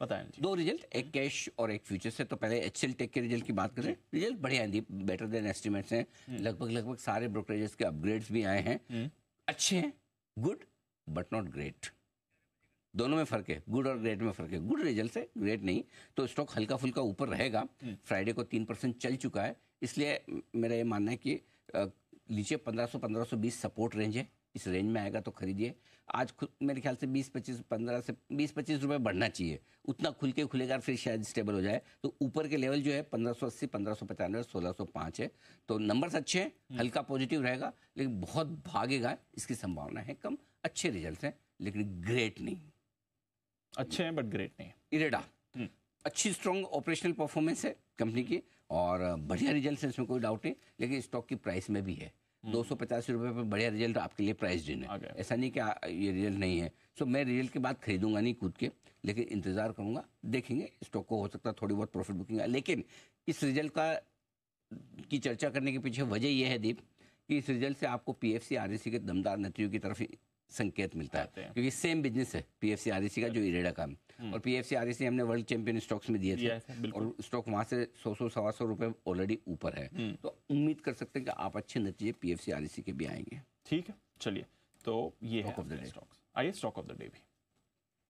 पता है दो रिजल्ट एक कैश और एक फ्यूचर से तो पहले एच टेक के रिजल्ट की बात करें रिजल्ट बढ़िया है बेटर देन एस्टिमेट्स हैं हम्म। लगभग लगभग सारे ब्रोकरेजेस के अपग्रेड्स भी आए हैं हम्म। अच्छे हैं गुड बट नॉट ग्रेट दोनों में फर्क है गुड और ग्रेट में फर्क है गुड रिजल्ट है ग्रेट नहीं तो स्टॉक हल्का फुल्का ऊपर रहेगा फ्राइडे हम्म। को तीन परसेंट चल चुका है इसलिए मेरा ये मानना है कि नीचे पंद्रह सौ पंद्रह सौ बीस सपोर्ट रेंज है इस रेंज में आएगा तो खरीदिए आज खुद मेरे ख्याल से 20 25 15 से 20 25 रुपए बढ़ना चाहिए उतना खुल के खुलेगा फिर शायद स्टेबल हो जाए तो ऊपर के लेवल जो है 1580 1595 1605 है तो नंबर्स अच्छे हैं हम्म। हल्का पॉजिटिव रहेगा लेकिन बहुत भागेगा इसकी संभावना है कम अच्छे रिजल्ट हैं लेकिन ग्रेट नहीं अच्छे हैं बट ग्रेट नहीं इरेडा हम्म। अच्छी स्ट्रॉन्ग ऑपरेशनल परफॉर्मेंस है कंपनी की और बढ़िया रिजल्ट है इसमें कोई डाउट नहीं लेकिन स्टॉक की प्राइस में भी है दो सौ पचास रुपये पर बढ़िया रिजल्ट आपके लिए प्राइस डिन है ऐसा नहीं कि ये रिजल्ट नहीं है सो मैं रिजल्ट के बाद खरीदूंगा नहीं कूद के लेकिन इंतजार करूंगा देखेंगे स्टॉक को हो सकता है थोड़ी बहुत प्रॉफिट बुकिंग लेकिन इस रिजल्ट का की चर्चा करने के पीछे वजह यह है दीप कि इस रिजल्ट से आपको पीएफसी आरएसी के दमदार नतीजों की तरफ संकेत मिलता है क्योंकि सेम बिजनेस है पीएफसी आरएसी e का जो इरेडा काम हम्म। और पीएफसी आरएसी e हमने वर्ल्ड चैंपियन स्टॉक्स में दिए थे और स्टॉक वहां से सौ सौ सवा सौ रुपए ऑलरेडी ऊपर है हम्म। तो उम्मीद कर सकते हैं कि आप अच्छे नतीजे पीएफसी आरएसी e के भी आएंगे ठीक है चलिए तो ये आइए स्टॉक ऑफ द डे भी